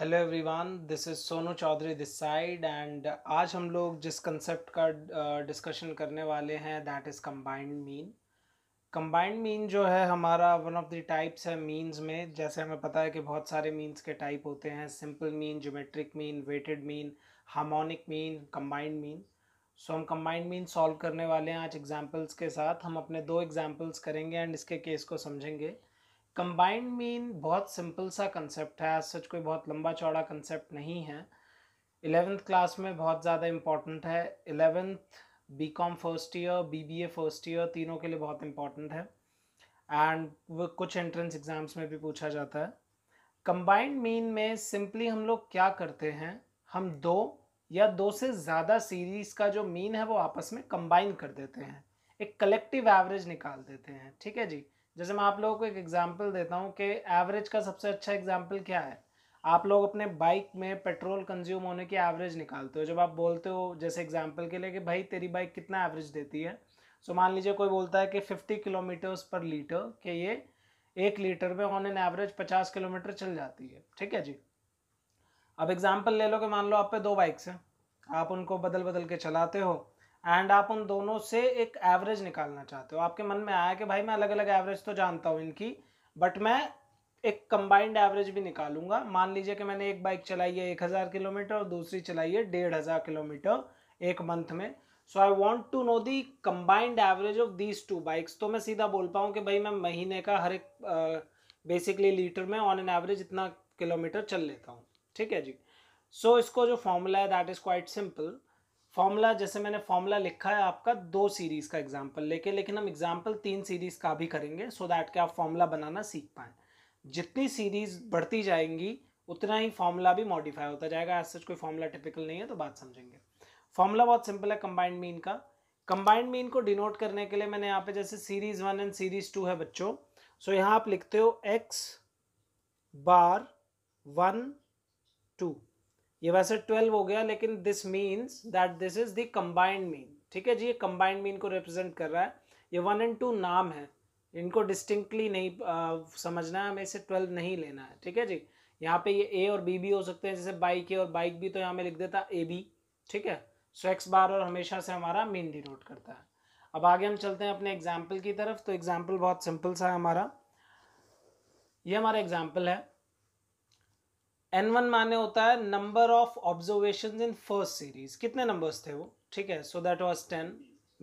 Hello everyone this is Sonu Chaudhary this side and आज हम लोग जिस कंसेप्ट का डिस्कशन uh, करने वाले हैं that is combined mean combined mean जो है हमारा वन ऑफ द टाइप्स है मीन्स में जैसे हमें पता है कि बहुत सारे मीन्स के टाइप होते हैं simple mean geometric mean weighted mean harmonic mean combined mean so हम कंबाइंड मीन सॉल्व करने वाले हैं आज एग्जाम्पल्स के साथ हम अपने दो एग्जाम्पल्स करेंगे एंड इसके केस को समझेंगे कंबाइंड मीन बहुत सिंपल सा कंसेप्ट है सच कोई बहुत लंबा चौड़ा कंसेप्ट नहीं है इलेवेंथ क्लास में बहुत ज़्यादा इम्पॉर्टेंट है eleventh B com first year B B A first year तीनों के लिए बहुत इम्पॉर्टेंट है एंड कुछ एंट्रेंस एग्ज़ाम्स में भी पूछा जाता है कंबाइंड मीन में सिंपली हम लोग क्या करते हैं हम दो या दो से ज़्यादा सीरीज़ का जो मीन है वो आपस में कंबाइन कर देते हैं एक कलेक्टिव एवरेज निकाल देते हैं ठीक है जी जैसे मैं आप लोगों को एक एग्जांपल देता हूँ कि एवरेज का सबसे अच्छा एग्जांपल क्या है आप लोग अपने बाइक में पेट्रोल कंज्यूम होने की एवरेज निकालते हो जब आप बोलते हो जैसे एग्जाम्पल के लिए कि भाई तेरी बाइक कितना एवरेज देती है सो मान लीजिए कोई बोलता है कि फिफ्टी किलोमीटर्स पर लीटर कि ये एक लीटर में ऑन एन एवरेज पचास किलोमीटर चल जाती है ठीक है जी अब एग्जाम्पल ले लो कि मान लो आप पे दो बाइक्स हैं आप उनको बदल बदल के चलाते हो एंड आप उन दोनों से एक एवरेज निकालना चाहते हो आपके मन में आया कि भाई मैं अलग अलग एवरेज तो जानता हूँ इनकी बट मैं एक कंबाइंड एवरेज भी निकालूंगा मान लीजिए कि मैंने एक बाइक चलाई है एक हज़ार किलोमीटर और दूसरी चलाई है डेढ़ हज़ार किलोमीटर एक मंथ में so I want to know the combined average of these two bikes तो मैं सीधा बोल पाऊँ कि भाई मैं महीने का हर एक बेसिकली लीटर में ऑन एन एवरेज इतना किलोमीटर चल लेता हूँ ठीक है जी सो so, इसको जो फॉर्मूला है that is quite simple formula जैसे मैंने फॉर्मूला लिखा है आपका दो सीरीज का एग्जाम्पल लेके लेकिन हम एग्जाम्पल तीन सीरीज का भी करेंगे सो so दैट के आप फॉर्मूला बनाना सीख पाए जितनी सीरीज बढ़ती जाएंगी उतना ही फॉर्मूला भी मॉडिफाई होता जाएगा एज सच कोई फॉर्मूला टिपिकल नहीं है तो बात समझेंगे फॉर्मूला बहुत सिंपल है कंबाइंड मीन का कंबाइंड मीन को डिनोट करने के लिए मैंने यहाँ पे जैसे series one and series two है बच्चों सो यहाँ आप लिखते हो एक्स बार वन टू ये वैसे ट्वेल्व हो गया लेकिन this means that this is the combined mean ठीक है जी ये कंबाइंड मीन को रिप्रेजेंट कर रहा है ये वन एंड टू नाम है इनको डिस्टिंक्टली नहीं आ, समझना है हमें इसे ट्वेल्व नहीं लेना है ठीक है जी यहाँ पे ये ए और बी भी हो सकते हैं जैसे बाइक ए और बाइक भी तो यहाँ में लिख देता ए बी ठीक है सो एक्स बार और हमेशा से हमारा मीन डिनोट करता है अब आगे हम चलते हैं अपने एग्जाम्पल की तरफ तो एग्जाम्पल बहुत सिंपल सा है हमारा ये हमारा एग्जाम्पल है एन वन माने होता है number of observation in first series कितने नंबर्स थे वो ठीक है so that was ten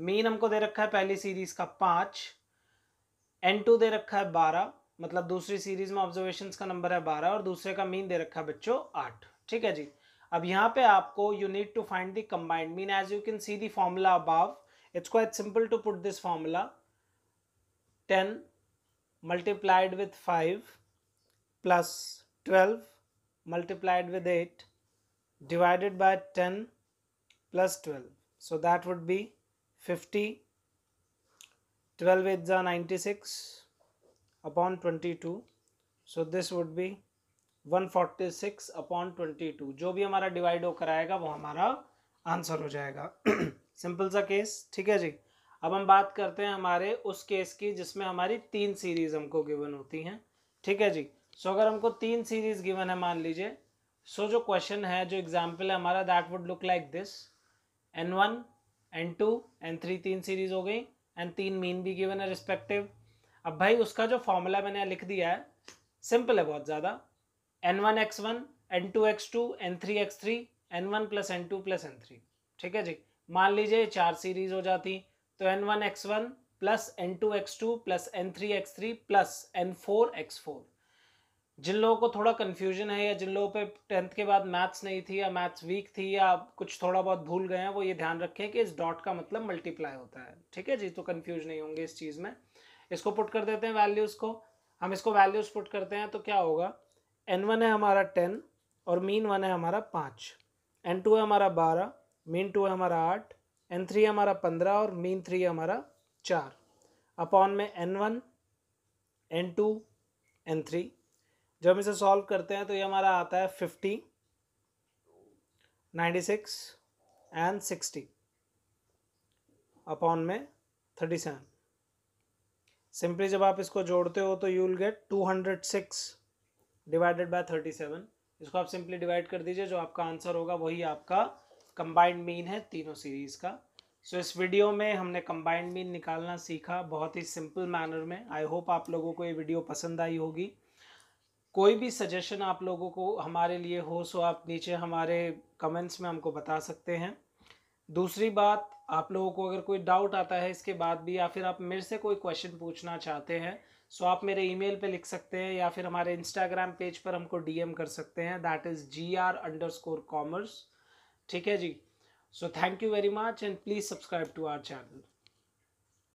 mean हमको दे रखा है पहली सीरीज का पांच एन टू दे रखा है बारह मतलब दूसरी सीरीज में ऑब्जर्वेशन का नंबर है बारह और दूसरे का मीन दे रखा है बच्चों आठ ठीक है जी अब यहाँ पे आपको you need to find the combined mean as you can see the formula above it's quite simple to put this formula ten multiplied with five plus twelve multiplied with 8 divided by 10 plus 12. So that would be 50. 12 is 96 upon 22. So this would be 146 upon 22 जो भी हमारा divide होकर आएगा वो हमारा answer हो जाएगा simple सा केस ठीक है जी अब हम बात करते हैं हमारे उस केस की जिसमें हमारी तीन सीरीज हमको गिवन होती हैं ठीक है जी सो अगर हमको तीन सीरीज गिवन है मान लीजिए सो जो क्वेश्चन है जो एग्जाम्पल है हमारा that would look like this N one N two N three तीन सीरीज हो गई एन तीन मीन भी गिवन है रिस्पेक्टिव अब भाई उसका जो फॉर्मूला मैंने लिख दिया है सिंपल है बहुत ज़्यादा N one X one N two X two N three X three N one plus N two plus N three ठीक है जी मान लीजिए चार सीरीज हो जाती तो N one X one plus N two X two plus N three X three plus N four X four जिन लोगों को थोड़ा कन्फ्यूजन है या जिन लोगों पे टेंथ के बाद मैथ्स नहीं थी या मैथ्स वीक थी या कुछ थोड़ा बहुत भूल गए हैं वो ये ध्यान रखें कि इस डॉट का मतलब मल्टीप्लाई होता है ठीक है जी तो कन्फ्यूज नहीं होंगे इस चीज़ में इसको पुट कर देते हैं वैल्यूज़ को हम इसको वैल्यूज़ पुट करते हैं तो क्या होगा एन वन है हमारा टेन और मीन वन है हमारा पाँच एन टू है हमारा बारह मीन टू है हमारा आठ एन थ्री हमारा पंद्रह और मीन थ्री हमारा चार अपॉन में N one N two N three जब हम इसे सॉल्व करते हैं तो ये हमारा आता है fifty ninety six and sixty upon में थर्टी सेवन सिंपली जब आप इसको जोड़ते हो तो you will get two hundred six divided by thirty seven इसको आप सिंपली डिवाइड कर दीजिए जो आपका आंसर होगा वही आपका कंबाइंड मीन है तीनों सीरीज़ का सो so, इस वीडियो में हमने कंबाइंड मीन निकालना सीखा बहुत ही सिंपल मैनर में आई होप आप लोगों को ये वीडियो पसंद आई होगी कोई भी सजेशन आप लोगों को हमारे लिए हो सो आप नीचे हमारे कमेंट्स में हमको बता सकते हैं दूसरी बात आप लोगों को अगर कोई डाउट आता है इसके बाद भी या फिर आप मेरे से कोई क्वेश्चन पूछना चाहते हैं सो आप मेरे ईमेल पे लिख सकते हैं या फिर हमारे इंस्टाग्राम पेज पर हमको डीएम कर सकते हैं that is G R underscore commerce ठीक है जी so thank you very much and please subscribe to our channel